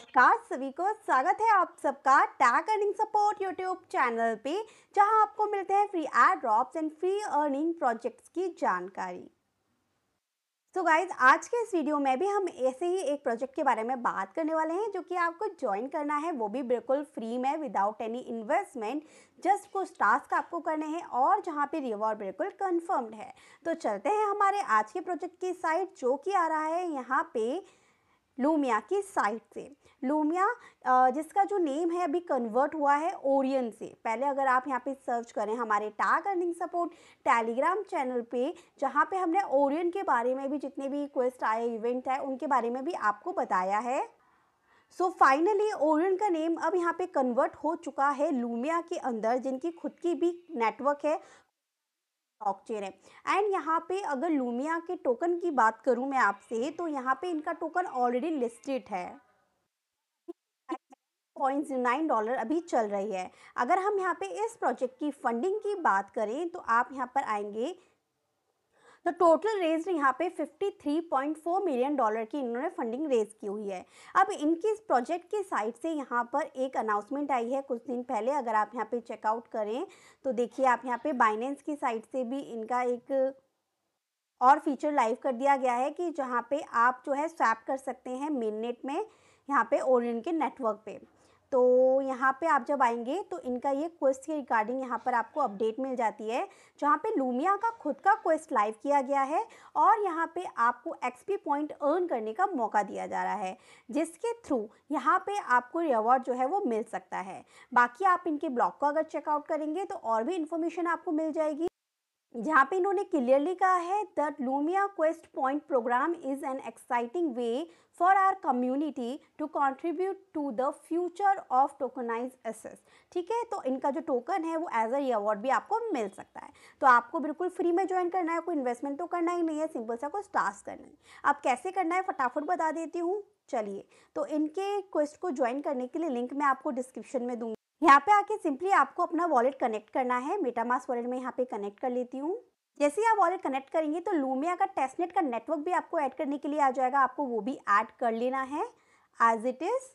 नमस्कार सभी को स्वागत है आप सबका tag earning support YouTube channel पे जहां आपको मिलते हैं free ad drops and free earning projects की जानकारी सो so गाइज आज के इस वीडियो में भी हम ऐसे ही एक प्रोजेक्ट के बारे में बात करने वाले हैं जो कि आपको ज्वाइन करना है वो भी बिल्कुल फ्री में विदाउट एनी इन्वेस्टमेंट जस्ट कुछ टास्क आपको करने हैं और जहाँ पे रिवॉर्ड बिल्कुल कन्फर्म्ड है तो चलते हैं हमारे आज के प्रोजेक्ट की साइट जो कि आ रहा है यहाँ पे लूमिया की साइट से लूमिया जिसका जो नेम है अभी कन्वर्ट हुआ है ओरियन से पहले अगर आप यहाँ पे सर्च करें हमारे tag earning support Telegram channel पे जहाँ पे हमने ओरियन के बारे में भी जितने भी क्वेस्ट आए इवेंट है उनके बारे में भी आपको बताया है सो फाइनली ओरियन का नेम अब यहाँ पे कन्वर्ट हो चुका है लूमिया के अंदर जिनकी खुद की भी नेटवर्क है ब्लॉकचेन है एंड यहाँ पे अगर लूमिया के टोकन की बात करूँ मैं आपसे तो यहाँ पे इनका टोकन ऑलरेडी लिस्टेड है डॉलर अभी चल रही है अगर हम यहाँ पे इस प्रोजेक्ट की फंडिंग की बात करें तो आप यहाँ पर आएंगे द टोटल रेज यहाँ पे 53.4 मिलियन डॉलर की इन्होंने फंडिंग रेज की हुई है अब इनकी इस प्रोजेक्ट की साइट से यहाँ पर एक अनाउंसमेंट आई है कुछ दिन पहले अगर आप यहाँ पे चेकआउट करें तो देखिए आप यहाँ पे बाइनेंस की साइट से भी इनका एक और फीचर लाइव कर दिया गया है कि जहाँ पे आप जो है स्वैप कर सकते हैं मेन नेट में यहाँ पे ओरियन इनके नेटवर्क पे तो यहाँ पे आप जब आएंगे तो इनका ये क्वेस्ट के रिगार्डिंग यहाँ पर आपको अपडेट मिल जाती है जहाँ पे लूमिया का खुद का क्वेस्ट लाइव किया गया है और यहाँ पे आपको एक्सपी पॉइंट अर्न करने का मौका दिया जा रहा है जिसके थ्रू यहाँ पे आपको रिवॉर्ड जो है वो मिल सकता है बाकी आप इनके ब्लॉग को अगर चेकआउट करेंगे तो और भी इन्फॉर्मेशन आपको मिल जाएगी जहाँ पे इन्होंने क्लियरली कहा है that Lumia quest point program is an exciting way for our community to contribute to the future of tokenize एसेस ठीक है तो इनका जो टोकन है वो एज अ अवार्ड भी आपको मिल सकता है तो आपको बिल्कुल फ्री में ज्वाइन करना है कोई इन्वेस्टमेंट तो करना ही नहीं है सिंपल सा कुछ टास्क करना है आप कैसे करना है फटाफट बता देती हूँ चलिए तो इनके क्वेस्ट को ज्वाइन करने के लिए लिंक मैं आपको डिस्क्रिप्शन में दूँगी यहाँ पे आके सिंपली आपको अपना वॉलेट कनेक्ट करना है मेटामास वॉलेट में यहाँ पे कनेक्ट कर लेती हूँ जैसे ही आप वॉलेट कनेक्ट करेंगे तो लूमिया का टेस्टनेट का नेटवर्क भी आपको ऐड करने के लिए आ जाएगा आपको वो भी ऐड कर लेना है एज इट इज़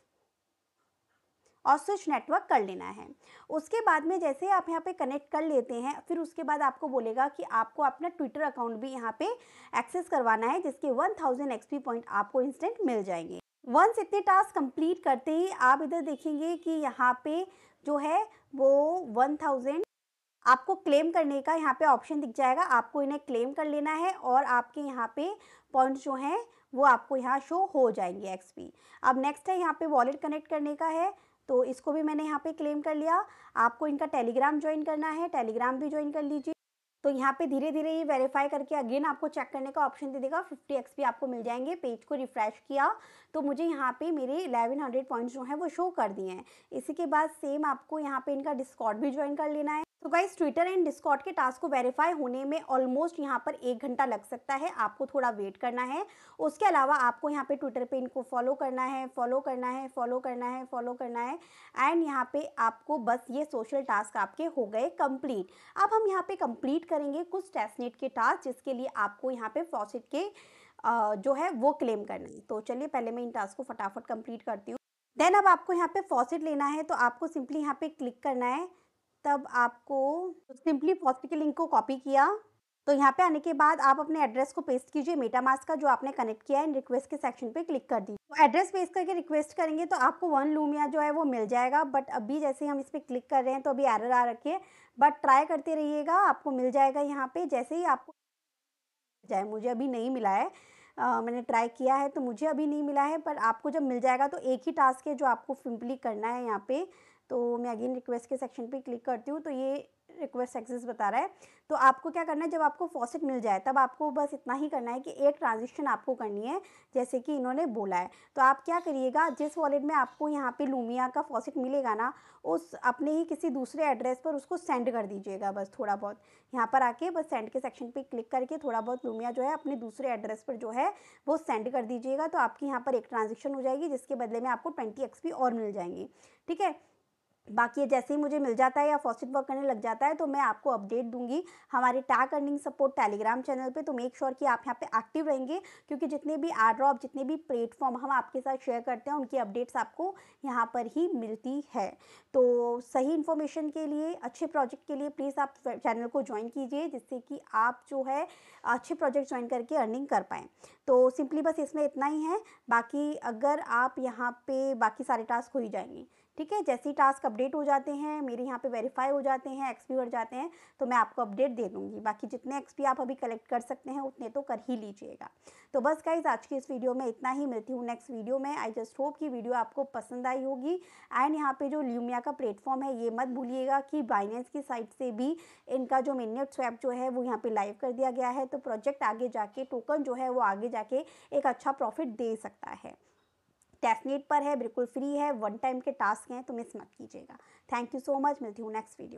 और स्विच नेटवर्क कर लेना है उसके बाद में जैसे आप यहाँ पे कनेक्ट कर लेते हैं फिर उसके बाद आपको बोलेगा कि आपको अपना ट्विटर अकाउंट भी यहाँ पे एक्सेस करवाना है जिसके 1000 एक्सपी पॉइंट आपको इंस्टेंट मिल जाएंगे वंस इतने टास्क कंप्लीट करते ही आप इधर देखेंगे कि यहाँ पे जो है वो वन थाउजेंड आपको क्लेम करने का यहाँ पे ऑप्शन दिख जाएगा आपको इन्हें क्लेम कर लेना है और आपके यहाँ पे पॉइंट्स जो हैं वो आपको यहाँ शो हो जाएंगे एक्सपी अब नेक्स्ट है यहाँ पे वॉलेट कनेक्ट करने का है तो इसको भी मैंने यहाँ पे क्लेम कर लिया आपको इनका टेलीग्राम ज्वाइन करना है टेलीग्राम भी ज्वाइन कर लीजिए तो यहाँ पे धीरे धीरे ये वेरीफाई करके अगेन आपको चेक करने का ऑप्शन दे देगा 50 एक्स भी आपको मिल जाएंगे पेज को रिफ्रेश किया तो मुझे यहाँ पे मेरे 1100 पॉइंट्स जो हैं वो शो कर दिए हैं इसी के बाद सेम आपको यहाँ पे इनका डिस्कॉर्ड भी ज्वाइन कर लेना है तो गाइज ट्विटर एंड डिस्कॉट के टास्क को वेरीफाई होने में ऑलमोस्ट यहाँ पर एक घंटा लग सकता है आपको थोड़ा वेट करना है उसके अलावा आपको यहाँ पे ट्विटर पे इनको फॉलो करना है फॉलो करना है फॉलो करना है फॉलो करना है एंड यहाँ पे आपको बस ये सोशल टास्क आपके हो गए कंप्लीट अब हम यहाँ पे कंप्लीट करेंगे कुछ टेस्टनेट के टास्क जिसके लिए आपको यहाँ पे फॉसेट के जो है वो क्लेम करना है तो चलिए पहले मैं इन टास्क को फटाफट कम्प्लीट करती हूँ देन अब आपको यहाँ पे फॉसेट लेना है तो आपको सिंपली यहाँ पे क्लिक करना है तब आपको सिंपली फॉस्टी के लिंक को कॉपी किया तो यहाँ पे आने के बाद आप अपने एड्रेस को पेस्ट कीजिए मेटामास का जो आपने कनेक्ट किया है रिक्वेस्ट के सेक्शन पे क्लिक कर दीजिए तो एड्रेस पेस्ट करके रिक्वेस्ट करेंगे तो आपको वन लूमिया जो है वो मिल जाएगा बट अभी जैसे हम इस पर क्लिक कर रहे हैं तो अभी एरर आ रखी है बट ट्राई करते रहिएगा आपको मिल जाएगा यहाँ पे जैसे ही आपको जाए मुझे अभी नहीं मिला है आ, मैंने ट्राई किया है तो मुझे अभी नहीं मिला है पर आपको जब मिल जाएगा तो एक ही टास्क है जो आपको सिंपली करना है यहाँ पे तो मैं अगेन रिक्वेस्ट के सेक्शन पे क्लिक करती हूँ तो ये रिक्वेस्ट एक्सेस बता रहा है तो आपको क्या करना है जब आपको फॉसेट मिल जाए तब आपको बस इतना ही करना है कि एक ट्रांजेक्शन आपको करनी है जैसे कि इन्होंने बोला है तो आप क्या करिएगा जिस वॉलेट में आपको यहाँ पे लूमिया का फॉसेट मिलेगा ना उस अपने ही किसी दूसरे एड्रेस पर उसको सेंड कर दीजिएगा बस थोड़ा बहुत यहाँ पर आके बस सेंड के सेक्शन पर क्लिक करके थोड़ा बहुत लूमिया जो है अपने दूसरे एड्रेस पर जो है वो सेंड कर दीजिएगा तो आपकी यहाँ पर एक ट्रांजेक्शन हो जाएगी जिसके बदले में आपको ट्वेंटी और मिल जाएंगी ठीक है बाकी जैसे ही मुझे मिल जाता है या फॉसिट वर्क करने लग जाता है तो मैं आपको अपडेट दूंगी हमारे tag earning support Telegram channel पे तो मेक श्योर sure कि आप यहाँ पे एक्टिव रहेंगे क्योंकि जितने भी आर ड्रॉप जितने भी प्लेटफॉर्म हम आपके साथ शेयर करते हैं उनकी अपडेट्स आपको यहाँ पर ही मिलती है तो सही इन्फॉर्मेशन के लिए अच्छे प्रोजेक्ट के लिए प्लीज़ आप चैनल को ज्वाइन कीजिए जिससे कि आप जो है अच्छे प्रोजेक्ट ज्वाइन करके अर्निंग कर पाएँ तो सिंपली बस इसमें इतना ही है बाकी अगर आप यहाँ पर बाकी सारे टास्क हो ही जाएंगे ठीक है जैसे ही टास्क अपडेट हो जाते हैं मेरे यहाँ पे वेरीफाई हो जाते हैं एक्सपी बढ़ जाते हैं तो मैं आपको अपडेट दे दूँगी बाकी जितने एक्सपी आप अभी कलेक्ट कर सकते हैं उतने तो कर ही लीजिएगा तो बस गाइज आज की इस वीडियो में इतना ही मिलती हूँ नेक्स्ट वीडियो में आई जस्ट होप कि वीडियो आपको पसंद आई होगी एंड यहाँ पे जो ल्यूमिया का प्लेटफॉर्म है ये मत भूलिएगा कि बाइनेंस की साइड से भी इनका जो मिननेट स्वैप जो है वो यहाँ पे लाइव कर दिया गया है तो प्रोजेक्ट आगे जाके टोकन जो है वो आगे जाके एक अच्छा प्रॉफिट दे सकता है कैफनेट पर है बिल्कुल फ्री है वन टाइम के टास्क हैं तो मिस मत कीजिएगा थैंक यू सो मच मिलती हूँ नेक्स्ट वीडियो